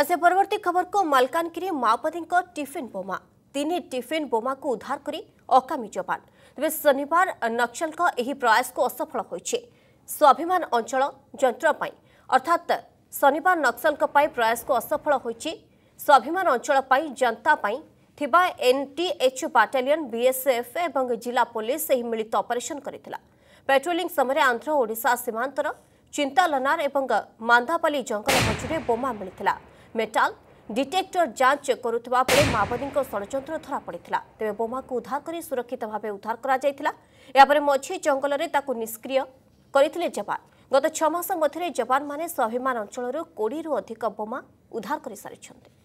ଆସେ ପରବର୍ତ୍ତୀ ଖବରକୁ ମାଲକାନଗିରି ମାଓବାଦୀଙ୍କ ଟିଫିନ୍ ବୋମା ତିନି ଟିଫିନ୍ ବୋମାକୁ ଉଦ୍ଧାର କରି ଅକାମୀ ଯବାନ ତେବେ ଶନିବାର ନକ୍ସଲଙ୍କ ଏହି ପ୍ରୟାସକୁ ଅସଫଳ ହୋଇଛି ସ୍ୱାଭିମାନ ଅଞ୍ଚଳ ଯନ୍ତ୍ର ପାଇଁ ଅର୍ଥାତ୍ ଶନିବାର ନକ୍ସଲଙ୍କ ପାଇଁ ପ୍ରୟାସକୁ ଅସଫଳ ହୋଇଛି ସ୍ୱାଭିମାନ ଅଞ୍ଚଳ ପାଇଁ ଜନତା ପାଇଁ ଥିବା ଏନ୍ଟିଏଚ୍ ବାଟାଲିୟନ ବିଏସ୍ଏଫ୍ ଏବଂ ଜିଲ୍ଲା ପୋଲିସ ଏହି ମିଳିତ ଅପରେସନ କରିଥିଲା ପେଟ୍ରୋଲିଂ ସମୟରେ ଆନ୍ଧ୍ର ଓଡ଼ିଶା ସୀମାନ୍ତର ଚିନ୍ତାଲନାର ଏବଂ ମାନ୍ଦାପାଲି ଜଙ୍ଗଲ ମଝିରେ ବୋମା ମିଳିଥିଲା মেଟାଲ ডিটেক্টর ଯାଞ୍ଚ କରୁଥିବା ବେଳେ ମାଓବାଦୀଙ୍କ ଷଡ଼ଯନ୍ତ୍ର ଧରାପଡ଼ିଥିଲା ତେବେ ବୋମାକୁ ଉଦ୍ଧାର କରି ସୁରକ୍ଷିତ ଭାବେ ଉଦ୍ଧାର କରାଯାଇଥିଲା ଏହାପରେ ମଝି ଜଙ୍ଗଲରେ ତାକୁ ନିଷ୍କ୍ରିୟ କରିଥିଲେ ଯବାନ ଗତ ଛଅ ମାସ ମଧ୍ୟରେ ଯବାନମାନେ ସ୍ୱାଭିମାନ ଅଞ୍ଚଳରୁ କୋଡ଼ିଏରୁ ଅଧିକ ବୋମା ଉଦ୍ଧାର କରିସାରିଛନ୍ତି